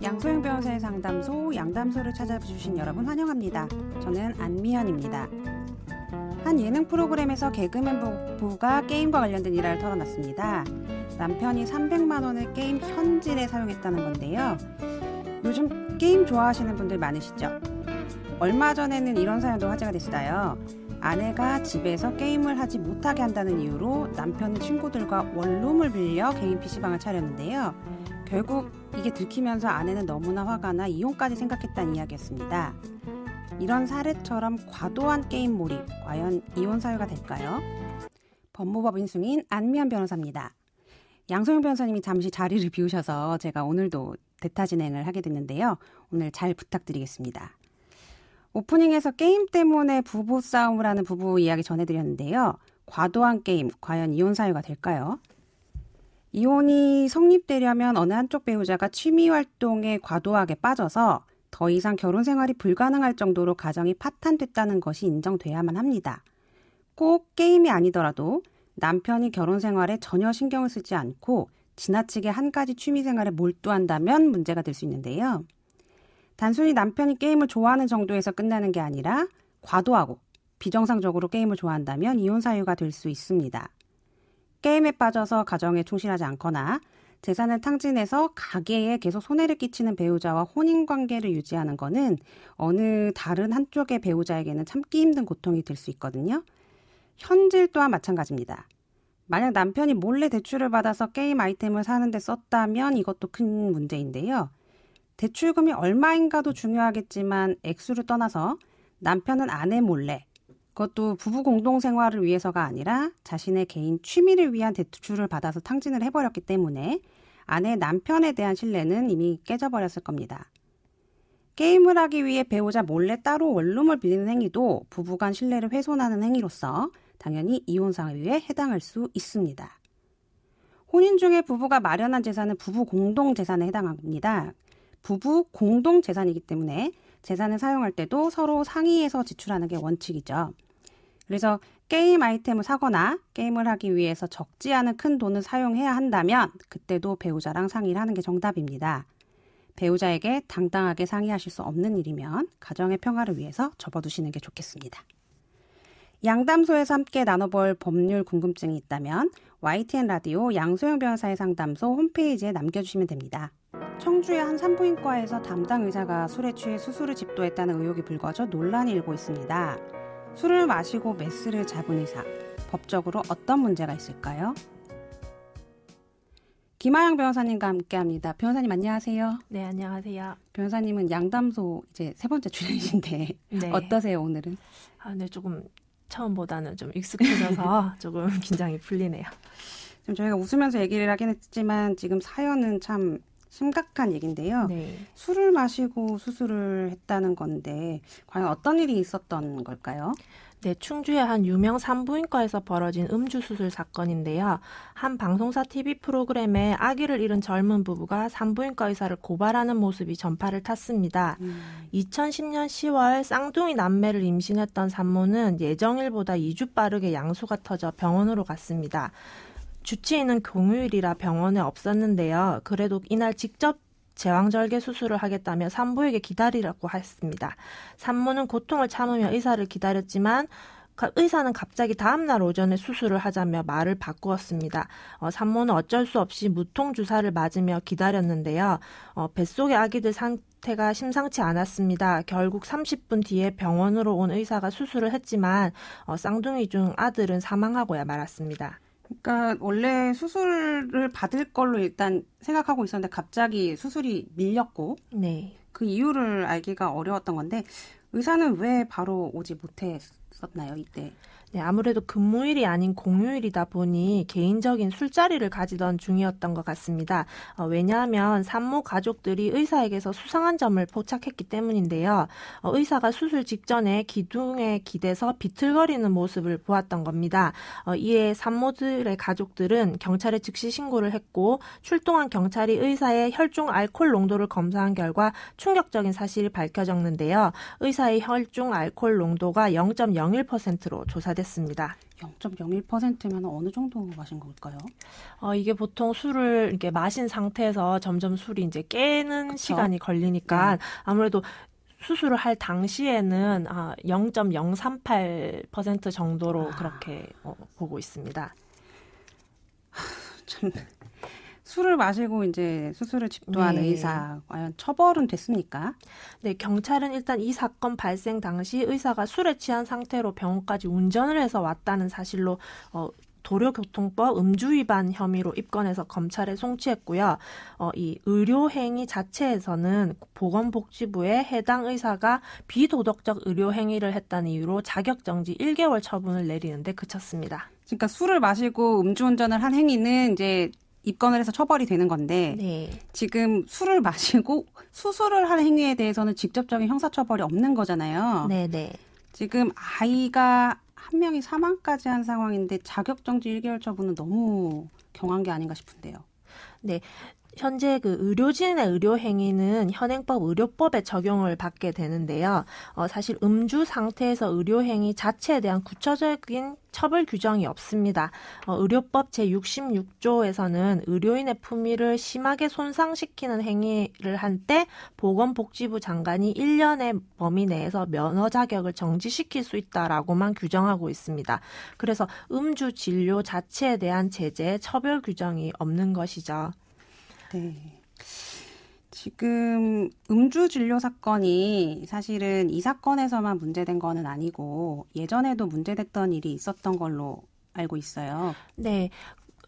양소영 변호사의 상담소 양담소를 찾아주신 여러분 환영합니다. 저는 안미연입니다. 한 예능 프로그램에서 개그맨 부부가 게임과 관련된 일화를 털어놨습니다. 남편이 300만 원을 게임 현질에 사용했다는 건데요. 요즘 게임 좋아하시는 분들 많으시죠? 얼마 전에는 이런 사연도 화제가 됐어요. 아내가 집에서 게임을 하지 못하게 한다는 이유로 남편은 친구들과 원룸을 빌려 개인 PC방을 차렸는데요. 결국 이게 들키면서 아내는 너무나 화가 나 이혼까지 생각했다는 이야기였습니다. 이런 사례처럼 과도한 게임 몰입, 과연 이혼 사유가 될까요? 법무법인 승인 안미연 변호사입니다. 양소영 변호사님이 잠시 자리를 비우셔서 제가 오늘도 대타 진행을 하게 됐는데요. 오늘 잘 부탁드리겠습니다. 오프닝에서 게임 때문에 부부 싸움을 하는 부부 이야기 전해드렸는데요. 과도한 게임, 과연 이혼 사유가 될까요? 이혼이 성립되려면 어느 한쪽 배우자가 취미 활동에 과도하게 빠져서 더 이상 결혼 생활이 불가능할 정도로 가정이 파탄됐다는 것이 인정돼야만 합니다. 꼭 게임이 아니더라도 남편이 결혼 생활에 전혀 신경을 쓰지 않고 지나치게 한 가지 취미 생활에 몰두한다면 문제가 될 수 있는데요. 단순히 남편이 게임을 좋아하는 정도에서 끝나는 게 아니라 과도하고 비정상적으로 게임을 좋아한다면 이혼 사유가 될 수 있습니다. 게임에 빠져서 가정에 충실하지 않거나 재산을 탕진해서 가계에 계속 손해를 끼치는 배우자와 혼인 관계를 유지하는 거는 어느 다른 한쪽의 배우자에게는 참기 힘든 고통이 될 수 있거든요. 현질 또한 마찬가지입니다. 만약 남편이 몰래 대출을 받아서 게임 아이템을 사는데 썼다면 이것도 큰 문제인데요. 대출금이 얼마인가도 중요하겠지만 액수를 떠나서 남편은 아내 몰래 그것도 부부 공동 생활을 위해서가 아니라 자신의 개인 취미를 위한 대출을 받아서 탕진을 해버렸기 때문에 아내 남편에 대한 신뢰는 이미 깨져버렸을 겁니다. 게임을 하기 위해 배우자 몰래 따로 원룸을 빌리는 행위도 부부간 신뢰를 훼손하는 행위로서 당연히 이혼 사위에 해당할 수 있습니다. 혼인 중에 부부가 마련한 재산은 부부 공동 재산에 해당합니다. 부부 공동 재산이기 때문에 재산을 사용할 때도 서로 상의해서 지출하는 게 원칙이죠. 그래서 게임 아이템을 사거나 게임을 하기 위해서 적지 않은 큰 돈을 사용해야 한다면 그때도 배우자랑 상의를 하는 게 정답입니다. 배우자에게 당당하게 상의하실 수 없는 일이면 가정의 평화를 위해서 접어두시는 게 좋겠습니다. 양담소에서 함께 나눠볼 법률 궁금증이 있다면 YTN 라디오 양소영 변호사의 상담소 홈페이지에 남겨주시면 됩니다. 청주의 한 산부인과에서 담당 의사가 술에 취해 수술을 집도했다는 의혹이 불거져 논란이 일고 있습니다. 술을 마시고 메스를 잡은 의사 법적으로 어떤 문제가 있을까요? 김하영 변호사님과 함께합니다. 변호사님 안녕하세요. 네 안녕하세요. 변호사님은 양담소 이제 세 번째 출연이신데 네. 어떠세요 오늘은? 아, 네 조금 처음보다는 좀 익숙해져서 조금 긴장이 풀리네요. 지금 저희가 웃으면서 얘기를 하긴 했지만 지금 사연은 참 심각한 얘긴데요. 네. 술을 마시고 수술을 했다는 건데 과연 어떤 일이 있었던 걸까요? 네, 충주의 한 유명 산부인과에서 벌어진 음주 수술 사건인데요. 한 방송사 TV 프로그램에 아기를 잃은 젊은 부부가 산부인과 의사를 고발하는 모습이 전파를 탔습니다. 음. 2010년 10월 쌍둥이 남매를 임신했던 산모는 예정일보다 2주 빠르게 양수가 터져 병원으로 갔습니다. 주치의는 공휴일이라 병원에 없었는데요. 그래도 이날 직접 제왕절개 수술을 하겠다며 산부에게 기다리라고 했습니다. 산모는 고통을 참으며 의사를 기다렸지만 의사는 갑자기 다음날 오전에 수술을 하자며 말을 바꾸었습니다. 어, 산모는 어쩔 수 없이 무통 주사를 맞으며 기다렸는데요. 어, 뱃속의 아기들 상태가 심상치 않았습니다. 결국 30분 뒤에 병원으로 온 의사가 수술을 했지만 어, 쌍둥이 중 아들은 사망하고야 말았습니다. 그러니까 원래 수술을 받을 걸로 일단 생각하고 있었는데 갑자기 수술이 밀렸고 네. 그 이유를 알기가 어려웠던 건데 의사는 왜 바로 오지 못했었나요 이때? 네, 아무래도 근무일이 아닌 공휴일이다 보니 개인적인 술자리를 가지던 중이었던 것 같습니다. 어, 왜냐하면 산모 가족들이 의사에게서 수상한 점을 포착했기 때문인데요. 어, 의사가 수술 직전에 기둥에 기대서 비틀거리는 모습을 보았던 겁니다. 어, 이에 산모들의 가족들은 경찰에 즉시 신고를 했고 출동한 경찰이 의사의 혈중 알코올 농도를 검사한 결과 충격적인 사실이 밝혀졌는데요. 의사의 혈중 알코올 농도가 0.01%로 조사됐습니다. 됐습니다. 0.01%면 어느 정도 마신 걸까요? 어, 이게 보통 술을 이렇게 마신 상태에서 점점 술이 이제 깨는 그쵸? 시간이 걸리니까 네. 아무래도 수술을 할 당시에는 0.038% 아, 정도로 아. 그렇게 어, 보고 있습니다. 참 술을 마시고 이제 수술을 집도한 네. 의사 과연 처벌은 됐습니까? 네, 경찰은 일단 이 사건 발생 당시 의사가 술에 취한 상태로 병원까지 운전을 해서 왔다는 사실로 어, 도로교통법 음주 위반 혐의로 입건해서 검찰에 송치했고요. 어, 이 의료행위 자체에서는 보건복지부에 해당 의사가 비도덕적 의료행위를 했다는 이유로 자격정지 1개월 처분을 내리는데 그쳤습니다. 그러니까 술을 마시고 음주운전을 한 행위는 이제 입건을 해서 처벌이 되는 건데 네. 지금 술을 마시고 수술을 한 행위에 대해서는 직접적인 형사처벌이 없는 거잖아요. 네, 네. 지금 아이가 한 명이 사망까지 한 상황인데 자격정지 1개월 처분은 너무 경한 게 아닌가 싶은데요. 네. 현재 그 의료진의 의료 행위는 현행법 의료법에 적용을 받게 되는데요. 어, 사실 음주 상태에서 의료 행위 자체에 대한 구체적인 처벌 규정이 없습니다. 어, 의료법 제66조에서는 의료인의 품위를 심하게 손상시키는 행위를 한 때 보건복지부 장관이 1년의 범위 내에서 면허 자격을 정지시킬 수 있다라고만 규정하고 있습니다. 그래서 음주 진료 자체에 대한 제재, 처벌 규정이 없는 것이죠. 네. 지금 음주 진료 사건이 사실은 이 사건에서만 문제된 거는 아니고 예전에도 문제됐던 일이 있었던 걸로 알고 있어요. 네.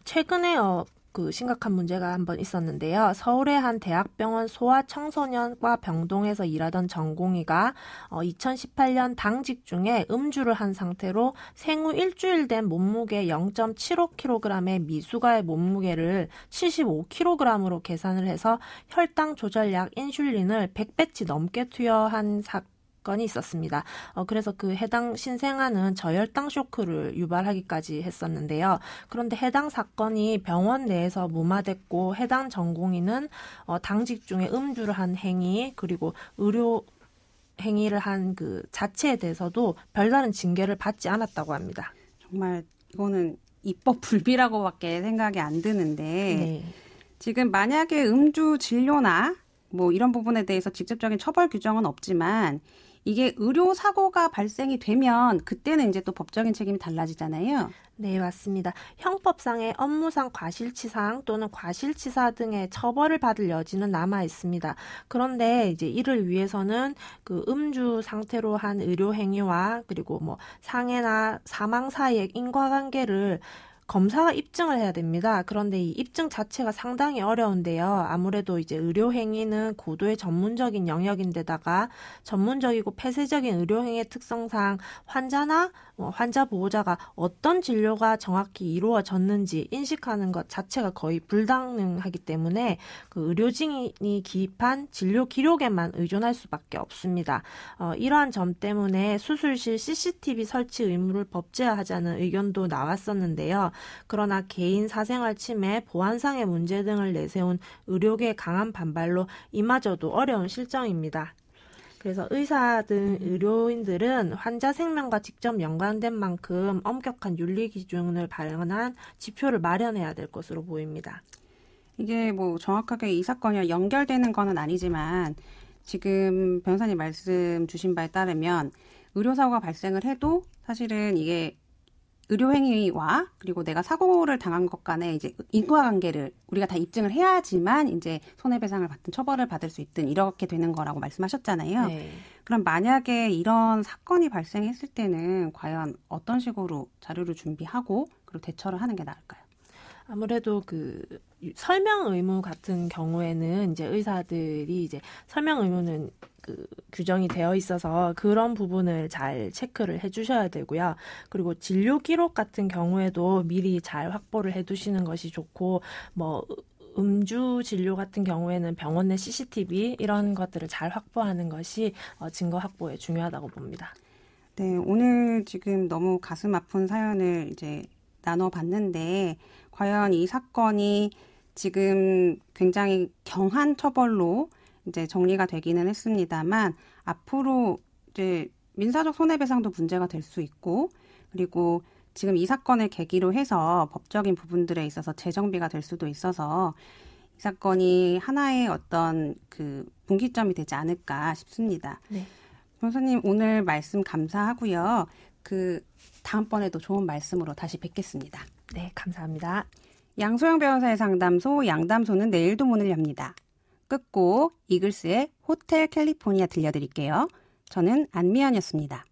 최근에 어, 그 심각한 문제가 한번 있었는데요. 서울의 한 대학병원 소아청소년과 병동에서 일하던 전공의가 어, 2018년 당직 중에 음주를 한 상태로 생후 일주일 된 몸무게 0.75kg의 미숙아의 몸무게를 75kg으로 계산을 해서 혈당 조절약 인슐린을 100배치 넘게 투여한 사, 건이 있었습니다. 어, 그래서 그 해당 신생아는 저혈당 쇼크를 유발하기까지 했었는데요. 그런데 해당 사건이 병원 내에서 무마됐고 해당 전공인은 어, 당직 중에 음주를 한 행위 그리고 의료 행위를 한 그 자체에 대해서도 별다른 징계를 받지 않았다고 합니다. 정말 이거는 입법 불비라고밖에 생각이 안 드는데 네. 지금 만약에 음주 진료나 뭐 이런 부분에 대해서 직접적인 처벌 규정은 없지만 이게 의료 사고가 발생이 되면 그때는 이제 또 법적인 책임이 달라지잖아요. 네, 맞습니다. 형법상의 업무상 과실치상 또는 과실치사 등의 처벌을 받을 여지는 남아 있습니다. 그런데 이제 이를 위해서는 그 음주 상태로 한 의료 행위와 그리고 뭐 상해나 사망 사이의 인과관계를 검사가 입증을 해야 됩니다. 그런데 이 입증 자체가 상당히 어려운데요. 아무래도 이제 의료 행위는 고도의 전문적인 영역인데다가 전문적이고 폐쇄적인 의료 행위의 특성상 환자나 뭐 환자 보호자가 어떤 진료가 정확히 이루어졌는지 인식하는 것 자체가 거의 불가능하기 때문에 그 의료진이 기입한 진료 기록에만 의존할 수밖에 없습니다. 어, 이러한 점 때문에 수술실 CCTV 설치 의무를 법제화하자는 의견도 나왔었는데요. 그러나 개인 사생활 침해, 보안상의 문제 등을 내세운 의료계 의 강한 반발로 이마저도 어려운 실정입니다. 그래서 의사 등 의료인들은 환자 생명과 직접 연관된 만큼 엄격한 윤리 기준을 발현한 지표를 마련해야 될 것으로 보입니다. 이게 뭐 정확하게 이 사건이와 연결되는 거는 아니지만 지금 변호사님 말씀 주신 바에 따르면 의료사고가 발생을 해도 사실은 이게 의료행위와 그리고 내가 사고를 당한 것간에 이제 인과관계를 우리가 다 입증을 해야지만 이제 손해배상을 받든 처벌을 받을 수 있든 이렇게 되는 거라고 말씀하셨잖아요. 네. 그럼 만약에 이런 사건이 발생했을 때는 과연 어떤 식으로 자료를 준비하고 그리고 대처를 하는 게 나을까요? 아무래도 그 설명 의무 같은 경우에는 이제 의사들이 이제 설명 의무는 그 규정이 되어 있어서 그런 부분을 잘 체크를 해주셔야 되고요. 그리고 진료 기록 같은 경우에도 미리 잘 확보를 해두시는 것이 좋고 뭐 음주 진료 같은 경우에는 병원 내 CCTV 이런 것들을 잘 확보하는 것이 어, 증거 확보에 중요하다고 봅니다. 네, 오늘 지금 너무 가슴 아픈 사연을 이제 나눠봤는데 과연 이 사건이 지금 굉장히 경한 처벌로 이제 정리가 되기는 했습니다만 앞으로 이제 민사적 손해배상도 문제가 될 수 있고 그리고 지금 이 사건을 계기로 해서 법적인 부분들에 있어서 재정비가 될 수도 있어서 이 사건이 하나의 어떤 그 분기점이 되지 않을까 싶습니다. 네. 변호사님 오늘 말씀 감사하고요. 그 다음번에도 좋은 말씀으로 다시 뵙겠습니다. 네, 감사합니다. 양소영 변호사의 상담소 양담소는 내일도 문을 엽니다. 끝고 이글스의 호텔 캘리포니아 들려드릴게요. 저는 안미연이었습니다.